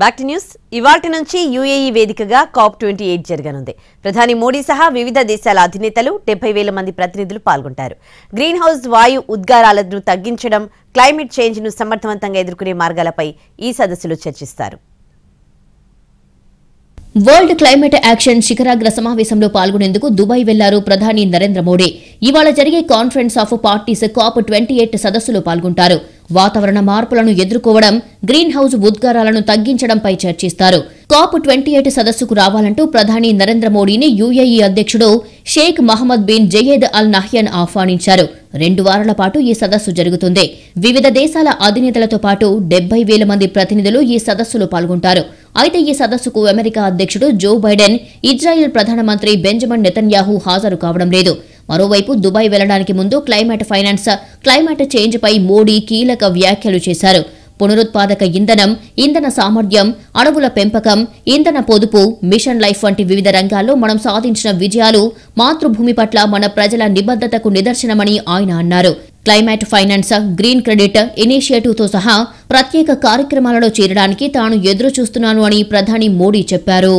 back news ఇవాటి నుంచి UAE వేదికగా కాప్ ట్వంటీ ఎయిట్ జరగనుంది ప్రధాని మోడీ సహా వివిధ దేశాల అధినేతలు డెబ్బై వేల మంది ప్రతినిధులు పాల్గొంటారు గ్రీన్ హౌస్ వాయు ఉద్గారాలను తగ్గించడం క్లైమేట్ చేంజ్ను సమర్థవంతంగా ఎదుర్కొనే మార్గాలపై ఈ సదస్సులో చర్చిస్తారు వరల్డ్ క్లైమేట్ యాక్షన్ శిఖరాగ్ర సమావేశంలో పాల్గొనేందుకు దుబాయ్ వెళ్లారు ప్రధాని నరేంద్ర మోడీ ఇవాళ జరిగే conference of parties COP twenty eight సదస్సులో పాల్గొంటారు వాతావరణ మార్పులను ఎదుర్కోవడం గ్రీన్ హౌస్ ఉద్గారాలను తగ్గించడంపై చర్చిస్తారు కాప్ ట్వంటీ ఎయిట్ సదస్సుకు రావాలంటూ ప్రధాని నరేంద్ర మోడీని యూఏఈ అధ్యక్షుడు Sheikh Mohamed bin Zayed Al Nahyan ఆహ్వానించారు రెండు వారాల పాటు ఈ సదస్సు జరుగుతుంది వివిధ దేశాల అధినేతలతో పాటు డెబ్బై వేల మంది ప్రతినిధులు ఈ సదస్సులో పాల్గొంటారు అయితే ఈ సదస్సుకు అమెరికా అధ్యక్షుడు జో బైడెన్ ఇజ్రాయెల్ ప్రధానమంత్రి బెంజమిన్ నెతన్యాహు హాజరు కావడం లేదు మరోవైపు దుబాయ్ వెళ్లడానికి ముందు క్లైమేట్ ఫైనాన్స్ క్లైమేట్ చేంజ్ పై మోడీ కీలక వ్యాఖ్యలు చేశారు పునరుత్పాదక ఇంధనం ఇంధన సామర్థ్యం అణువుల పెంపకం ఇంధన పొదుపు మిషన్ లైఫ్ వంటి వివిధ రంగాల్లో మనం సాధించిన విజయాలు మాతృభూమి పట్ల మన ప్రజల నిబద్ధతకు నిదర్శనమని ఆయన అన్నారు క్లైమేట్ ఫైనాన్స్ గ్రీన్ క్రెడిట్ ఇనిషియేటివ్తో సహా ప్రత్యేక కార్యక్రమాలలో చేరడానికి తాను ఎదురు చూస్తున్నాను అని ప్రధాని మోడీ చెప్పారు